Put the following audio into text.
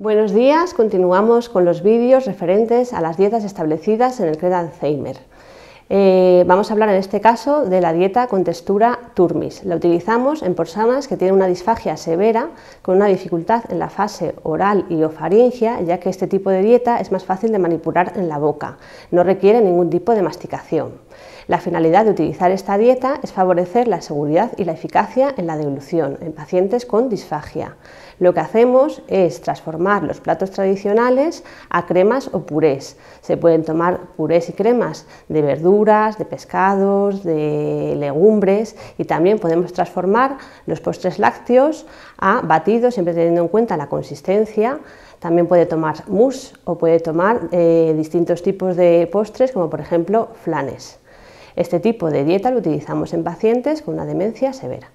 Buenos días, continuamos con los vídeos referentes a las dietas establecidas en el CRED Alzheimer. Eh, vamos a hablar en este caso de la dieta con textura turmis. La utilizamos en personas que tienen una disfagia severa con una dificultad en la fase oral y ofaringia, ya que este tipo de dieta es más fácil de manipular en la boca, no requiere ningún tipo de masticación. La finalidad de utilizar esta dieta es favorecer la seguridad y la eficacia en la deglución en pacientes con disfagia. Lo que hacemos es transformar los platos tradicionales a cremas o purés. Se pueden tomar purés y cremas de verdura, de pescados, de legumbres y también podemos transformar los postres lácteos a batidos, siempre teniendo en cuenta la consistencia. También puede tomar mousse o puede tomar eh, distintos tipos de postres, como por ejemplo flanes. Este tipo de dieta lo utilizamos en pacientes con una demencia severa.